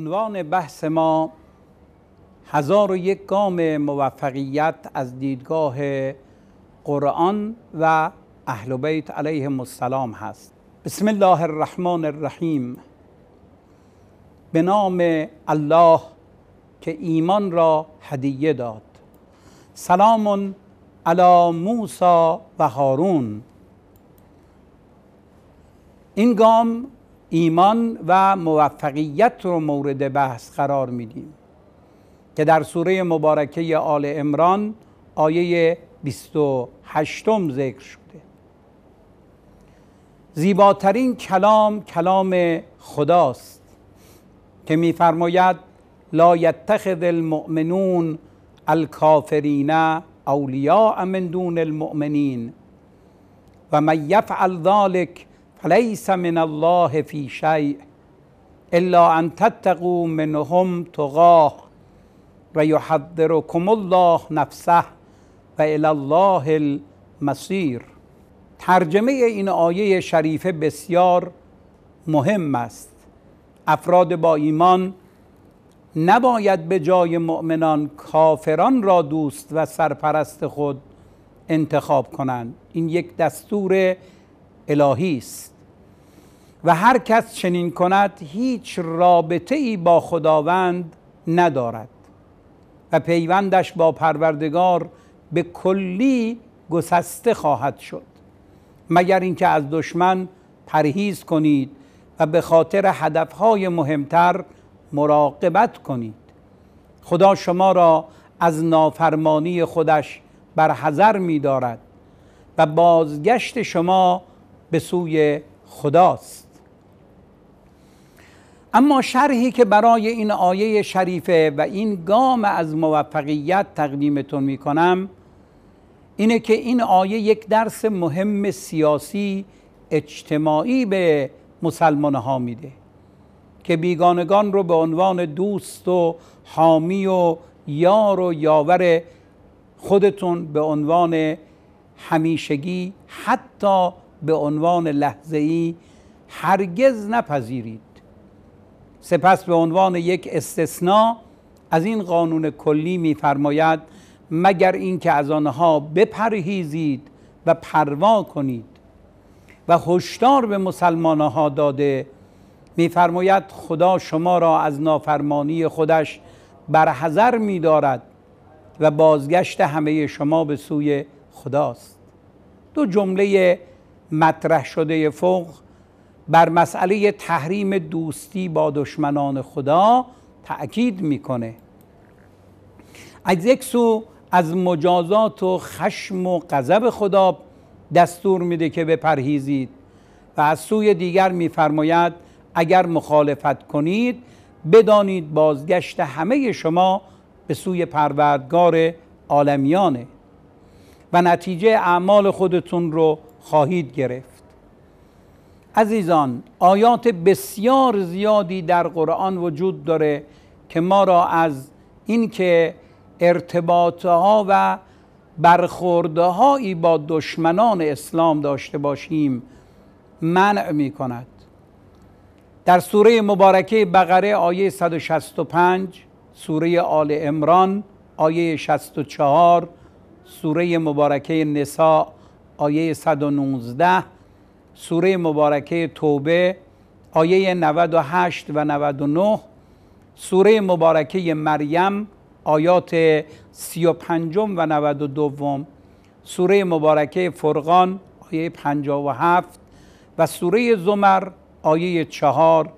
عنوان بحث ما هزار و یک گام موفقیت از دیدگاه قرآن و اهل بیت علیهم السلام هست بسم الله الرحمن الرحیم به نام الله که ایمان را هدیه داد سلام علی موسی و هارون این گام ایمان و موفقیت رو مورد بحث قرار میدیم که در سوره مبارکه آل امران آیه 28 ذکر شده زیباترین کلام کلام خداست که میفرماید لا یتخذ المؤمنون الکافرین اولیاء من دون المؤمنین و من یفعل ذلک فلیس من الله فی شیء الا ان تتقوا منهم تقاه و یحذرکم الله نفسه و الی الله المصیر ترجمه این آیه شریفه بسیار مهم است افراد با ایمان نباید به جای مؤمنان کافران را دوست و سرپرست خود انتخاب کنند این یک دستور الهی است و هر کس چنین کند هیچ رابطه ای با خداوند ندارد و پیوندش با پروردگار به کلی گسسته خواهد شد مگر اینکه از دشمن پرهیز کنید و به خاطر هدفهای مهمتر مراقبت کنید خدا شما را از نافرمانی خودش بر می دارد و بازگشت شما به سوی خداست اما شرحی که برای این آیه شریفه و این گام از موفقیت تقدیمتون می کنم اینه که این آیه یک درس مهم سیاسی اجتماعی به مسلمان ها میده که بیگانگان رو به عنوان دوست و حامی و یار و یاور خودتون به عنوان همیشگی حتی به عنوان ای هرگز نپذیرید سپس به عنوان یک استثناء از این قانون کلی میفرماید مگر اینکه از آنها بپرهیزید و پروا کنید و هشدار به مسلمانها داده میفرماید خدا شما را از نافرمانی خودش برحذر میدارد و بازگشت همه شما به سوی خداست دو جمله مطرح شده فوق بر مسئله تحریم دوستی با دشمنان خدا تأکید میکنه از یک سو از مجازات و خشم و غضب خدا دستور میده که بپرهیزید و از سوی دیگر میفرماید اگر مخالفت کنید بدانید بازگشت همه شما به سوی پروردگار عالمیانه و نتیجه اعمال خودتون رو خواهید گرفت عزیزان آیات بسیار زیادی در قرآن وجود داره که ما را از اینکه ارتباطها و برخوردهایی با دشمنان اسلام داشته باشیم منع می کند در سوره مبارکه بقره آیه 165 سوره آل امران آیه 64 سوره مبارکه نسا آیه 119 سوره مبارکه توبه آیه 98 و 99 سوره مبارکه مریم آیات 35 و 92 سوره مبارکه فرقان آیه 57 و سوره زمر آیه 4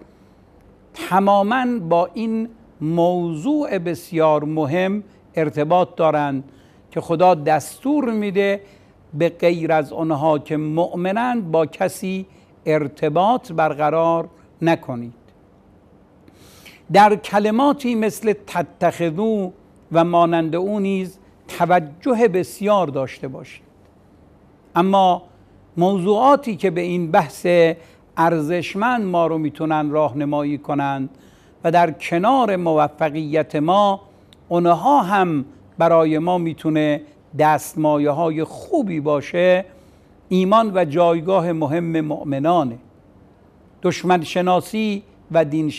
تماما با این موضوع بسیار مهم ارتباط دارند که خدا دستور میده به غیر از آنها که مؤمنند با کسی ارتباط برقرار نکنید در کلماتی مثل تتخذو و مانند او نیز توجه بسیار داشته باشید اما موضوعاتی که به این بحث ارزشمند ما رو میتونن راهنمایی کنند و در کنار موفقیت ما اونها هم برای ما میتونه دستمایه های خوبی باشه ایمان و جایگاه مهم مؤمنانه دشمن شناسی و دین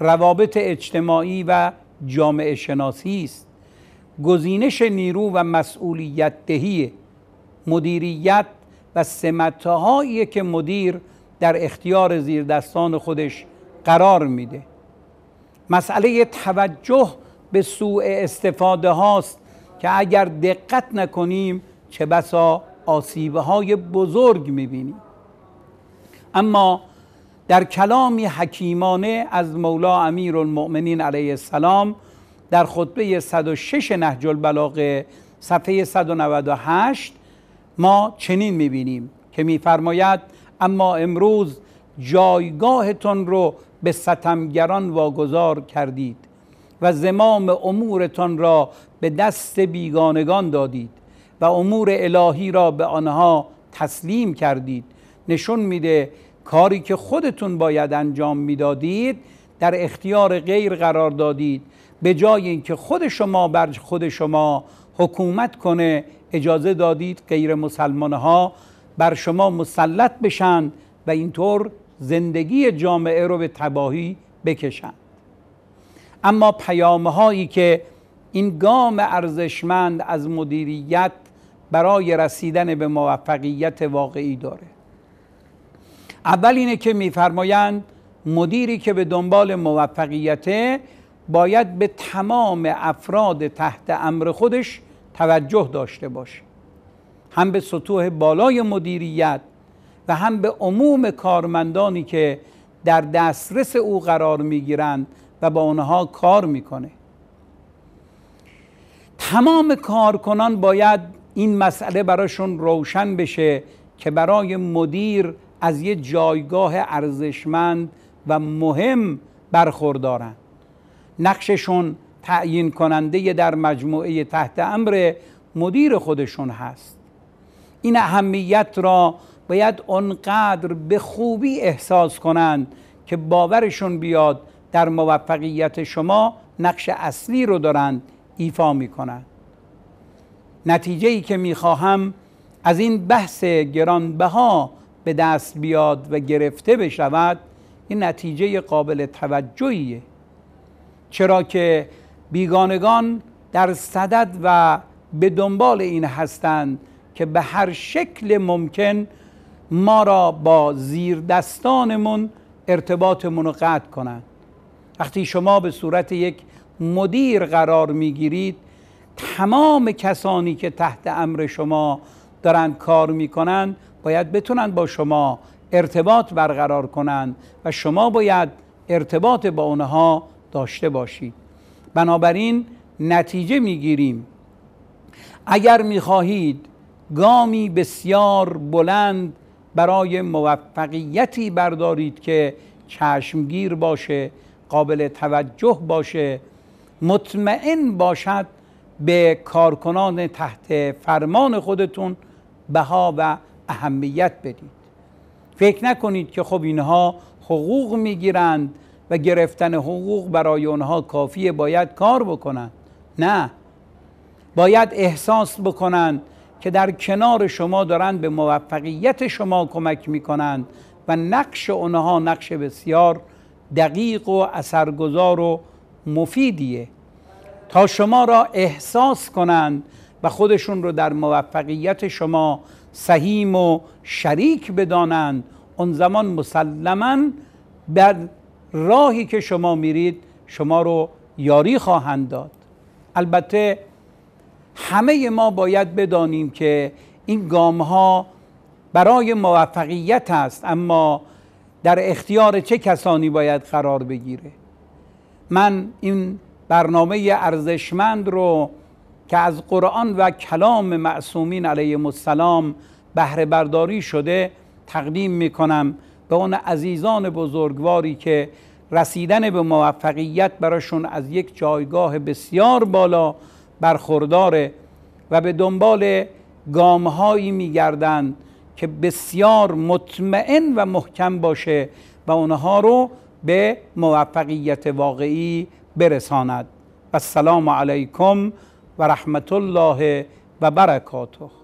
روابط اجتماعی و جامعه شناسی است گزینش نیرو و مسئولیت دهی مدیریت و سمتهایی که مدیر در اختیار زیر دستان خودش قرار میده مسئله توجه به سوء استفاده هاست که اگر دقت نکنیم چه بسا آسیبه های بزرگ میبینیم اما در کلامی حکیمانه از مولا امیر المؤمنین علیه السلام در خطبه 106 نهج البلاغه صفحه 198 ما چنین میبینیم که میفرماید اما امروز جایگاهتون رو به ستمگران واگذار کردید و زمام امورتان را به دست بیگانگان دادید و امور الهی را به آنها تسلیم کردید نشون میده کاری که خودتون باید انجام میدادید در اختیار غیر قرار دادید به جای اینکه خود شما بر خود شما حکومت کنه اجازه دادید غیر مسلمان ها بر شما مسلط بشن و اینطور زندگی جامعه رو به تباهی بکشند اما پیامهایی که این گام ارزشمند از مدیریت برای رسیدن به موفقیت واقعی داره اول اینه که میفرمایند مدیری که به دنبال موفقیته باید به تمام افراد تحت امر خودش توجه داشته باشه هم به سطوح بالای مدیریت و هم به عموم کارمندانی که در دسترس او قرار میگیرند و با آنها کار میکنه تمام کارکنان باید این مسئله براشون روشن بشه که برای مدیر از یه جایگاه ارزشمند و مهم برخوردارن نقششون تعیین کننده در مجموعه تحت امر مدیر خودشون هست این اهمیت را باید آنقدر به خوبی احساس کنند که باورشون بیاد در موفقیت شما نقش اصلی رو دارند ایفا می نتیجه ای که می خواهم از این بحث گرانبها به دست بیاد و گرفته بشود این نتیجه قابل توجهیه چرا که بیگانگان در صدد و به دنبال این هستند که به هر شکل ممکن ما را با زیر دستانمون ارتباطمون رو قطع کنند وقتی شما به صورت یک مدیر قرار میگیرید تمام کسانی که تحت امر شما دارن کار میکنن باید بتونن با شما ارتباط برقرار کنند و شما باید ارتباط با اونها داشته باشید بنابراین نتیجه میگیریم اگر میخواهید گامی بسیار بلند برای موفقیتی بردارید که چشمگیر باشه قابل توجه باشه مطمئن باشد به کارکنان تحت فرمان خودتون بها و اهمیت بدید فکر نکنید که خب اینها حقوق میگیرند و گرفتن حقوق برای آنها کافیه باید کار بکنند نه باید احساس بکنند که در کنار شما دارند به موفقیت شما کمک میکنند و نقش اونها نقش بسیار دقیق و اثرگذار و مفیدیه تا شما را احساس کنند و خودشون رو در موفقیت شما سهیم و شریک بدانند اون زمان مسلما در راهی که شما میرید شما رو یاری خواهند داد البته همه ما باید بدانیم که این گام ها برای موفقیت است اما در اختیار چه کسانی باید قرار بگیره من این برنامه ارزشمند رو که از قرآن و کلام معصومین علیه السلام بهره برداری شده تقدیم میکنم به اون عزیزان بزرگواری که رسیدن به موفقیت براشون از یک جایگاه بسیار بالا برخورداره و به دنبال گامهایی میگردند که بسیار مطمئن و محکم باشه و اونها رو به موفقیت واقعی برساند و السلام علیکم و رحمت الله و برکاته